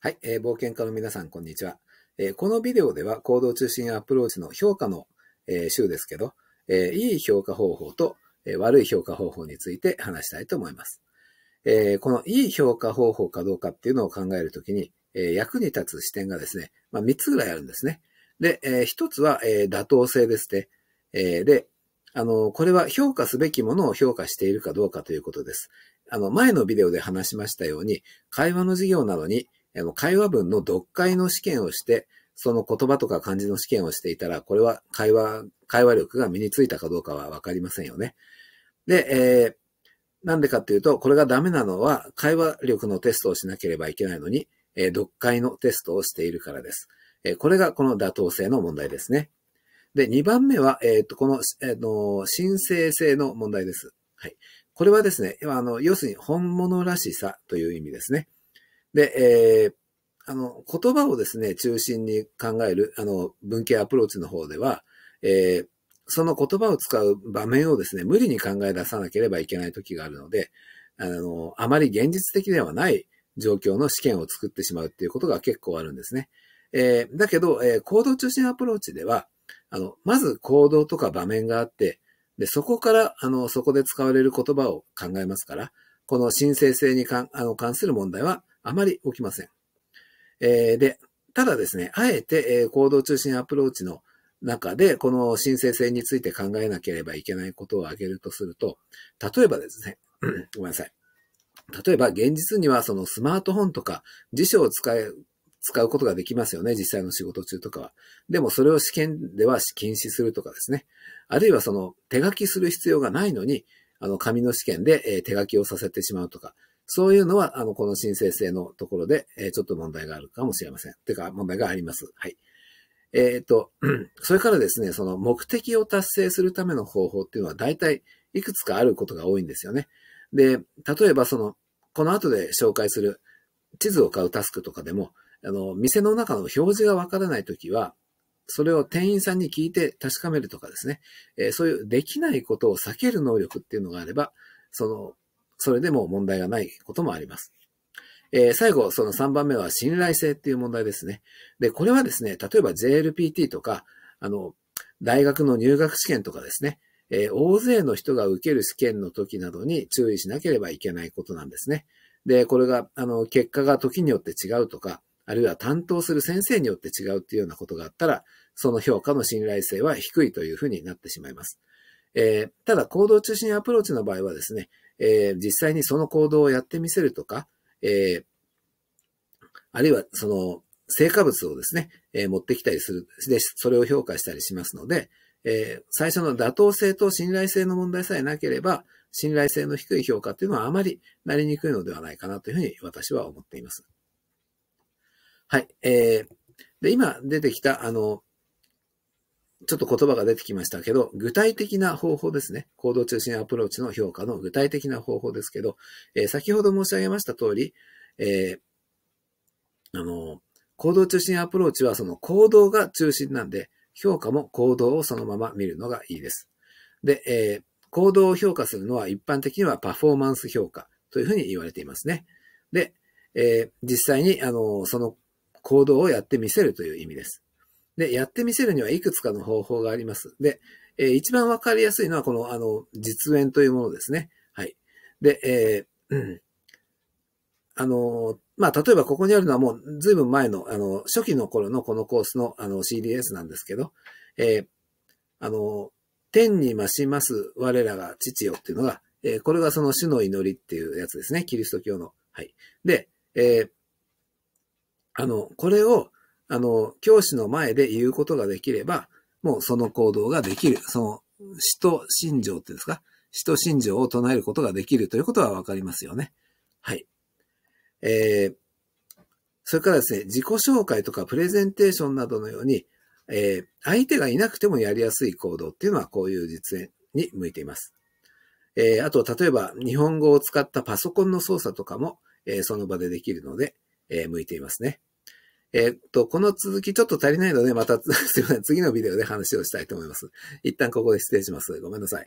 はい、えー、冒険家の皆さん、こんにちは。えー、このビデオでは、行動中心アプローチの評価の、えー、週ですけど、えー、いい評価方法と、えー、悪い評価方法について話したいと思います。えー、このいい評価方法かどうかっていうのを考えるときに、えー、役に立つ視点がですね、まあ、3つぐらいあるんですね。で、えー、1つは、えー、妥当性ですね。えー、で、あの、これは評価すべきものを評価しているかどうかということです。あの、前のビデオで話しましたように、会話の授業などに、会話文の読解の試験をして、その言葉とか漢字の試験をしていたら、これは会話、会話力が身についたかどうかはわかりませんよね。で、えー、なんでかっていうと、これがダメなのは、会話力のテストをしなければいけないのに、えー、読解のテストをしているからです。えー、これがこの妥当性の問題ですね。で、2番目は、えっ、ー、と、この、えーの、申請性の問題です。はい。これはですね、あの、要するに本物らしさという意味ですね。で、えー、あの、言葉をですね、中心に考える、あの、文系アプローチの方では、えー、その言葉を使う場面をですね、無理に考え出さなければいけない時があるので、あの、あまり現実的ではない状況の試験を作ってしまうっていうことが結構あるんですね。えー、だけど、えー、行動中心アプローチでは、あの、まず行動とか場面があって、で、そこから、あの、そこで使われる言葉を考えますから、この申請性にかんあの関する問題は、あまり起きません。えー、で、ただですね、あえて、えー、行動中心アプローチの中で、この申請性について考えなければいけないことを挙げるとすると、例えばですね、ごめんなさい。例えば、現実にはそのスマートフォンとか辞書を使え、使うことができますよね。実際の仕事中とかは。でもそれを試験では禁止するとかですね。あるいはその手書きする必要がないのに、あの紙の試験で手書きをさせてしまうとか、そういうのは、あの、この申請制のところで、えー、ちょっと問題があるかもしれません。てか、問題があります。はい。えっ、ー、と、それからですね、その目的を達成するための方法っていうのは大体いくつかあることが多いんですよね。で、例えばその、この後で紹介する地図を買うタスクとかでも、あの、店の中の表示がわからないときは、それを店員さんに聞いて確かめるとかですね、えー、そういうできないことを避ける能力っていうのがあれば、そのそれでも問題がないこともあります。えー、最後、その3番目は信頼性っていう問題ですね。で、これはですね、例えば JLPT とか、あの、大学の入学試験とかですね、えー、大勢の人が受ける試験の時などに注意しなければいけないことなんですね。で、これが、あの、結果が時によって違うとか、あるいは担当する先生によって違うっていうようなことがあったら、その評価の信頼性は低いというふうになってしまいます。えー、ただ行動中心アプローチの場合はですね、えー、実際にその行動をやってみせるとか、えー、あるいはその成果物をですね、え持ってきたりする、で、それを評価したりしますので、え最初の妥当性と信頼性の問題さえなければ、信頼性の低い評価というのはあまりなりにくいのではないかなというふうに私は思っています。はい。えー、で、今出てきた、あの、ちょっと言葉が出てきましたけど、具体的な方法ですね。行動中心アプローチの評価の具体的な方法ですけど、えー、先ほど申し上げました通り、えー、あの、行動中心アプローチはその行動が中心なんで、評価も行動をそのまま見るのがいいです。で、えー、行動を評価するのは一般的にはパフォーマンス評価というふうに言われていますね。で、えー、実際に、あの、その行動をやってみせるという意味です。で、やってみせるにはいくつかの方法があります。で、えー、一番わかりやすいのは、この、あの、実演というものですね。はい。で、えー、うん。あの、まあ、例えばここにあるのはもう随分前の、あの、初期の頃のこのコースの、あの、CDS なんですけど、えー、あの、天に増します我らが父よっていうのが、えー、これがその主の祈りっていうやつですね。キリスト教の。はい。で、えー、あの、これを、あの、教師の前で言うことができれば、もうその行動ができる。その、使徒信条ってですか使徒信条を唱えることができるということはわかりますよね。はい。えー、それからですね、自己紹介とかプレゼンテーションなどのように、えー、相手がいなくてもやりやすい行動っていうのはこういう実演に向いています。えー、あと、例えば、日本語を使ったパソコンの操作とかも、えー、その場でできるので、え向いていますね。えっと、この続きちょっと足りないので、また、すいません、次のビデオで話をしたいと思います。一旦ここで失礼します。ごめんなさい。